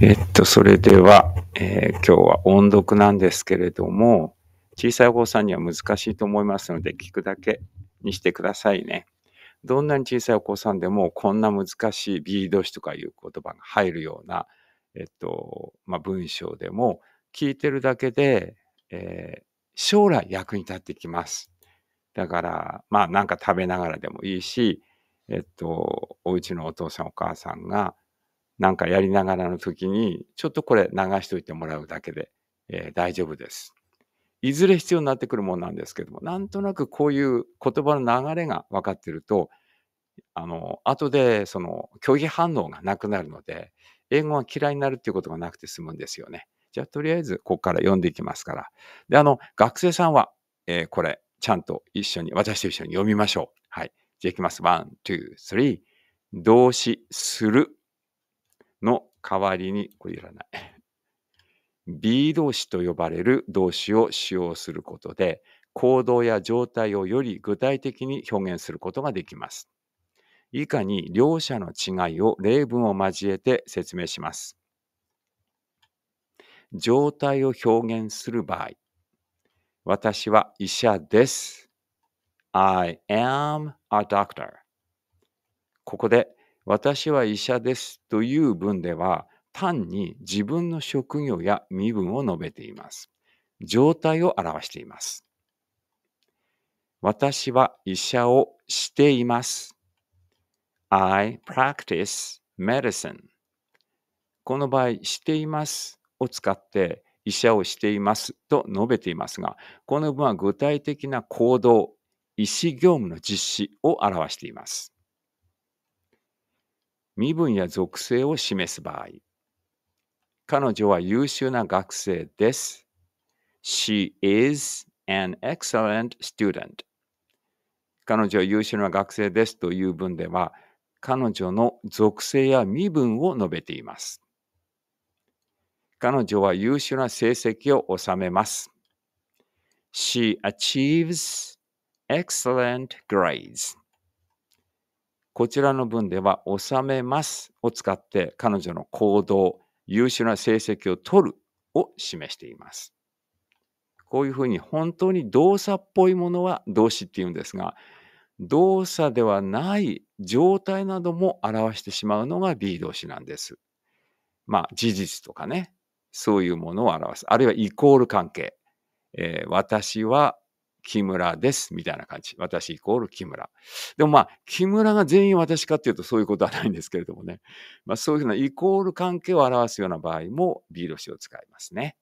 えっと、それでは、えー、今日は音読なんですけれども、小さいお子さんには難しいと思いますので、聞くだけにしてくださいね。どんなに小さいお子さんでも、こんな難しい B 動詞とかいう言葉が入るような、えっと、まあ、文章でも、聞いてるだけで、えー、将来役に立ってきます。だから、まあ、なんか食べながらでもいいし、えっと、お家のお父さんお母さんが、なんかやりながらの時に、ちょっとこれ流しといてもらうだけで、えー、大丈夫です。いずれ必要になってくるものなんですけども、なんとなくこういう言葉の流れが分かってると、あの、後でその虚偽反応がなくなるので、英語が嫌いになるっていうことがなくて済むんですよね。じゃあ、とりあえず、ここから読んでいきますから。で、あの、学生さんは、えー、これ、ちゃんと一緒に、私と一緒に読みましょう。はい。じゃあ、いきます。ワン、ツー、スリー。動詞するの代わりに、これいらない。B 動詞と呼ばれる動詞を使用することで、行動や状態をより具体的に表現することができます。以下に両者の違いを例文を交えて説明します。状態を表現する場合、私は医者です。I am a doctor. ここで私は医者ですという文では、単に自分の職業や身分を述べています。状態を表しています。私は医者をしています。I practice medicine. この場合、していますを使って医者をしていますと述べていますが、この文は具体的な行動、医師業務の実施を表しています。身分や属性を示す場合。彼女は優秀な学生です。She is an excellent student. 彼女は優秀な学生ですという文では、彼女の属性や身分を述べています。彼女は優秀な成績を収めます。She achieves excellent grades. こちらの文では、収めますを使って彼女の行動、優秀な成績を取るを示しています。こういうふうに本当に動作っぽいものは動詞っていうんですが、動作ではない状態なども表してしまうのが B 動詞なんです。まあ、事実とかね、そういうものを表す。あるいはイコール関係。えー、私は木村です。みたいな感じ。私イコール木村。でもまあ、木村が全員私かっていうとそういうことはないんですけれどもね。まあそういうふうなイコール関係を表すような場合も B 動詞を使いますね。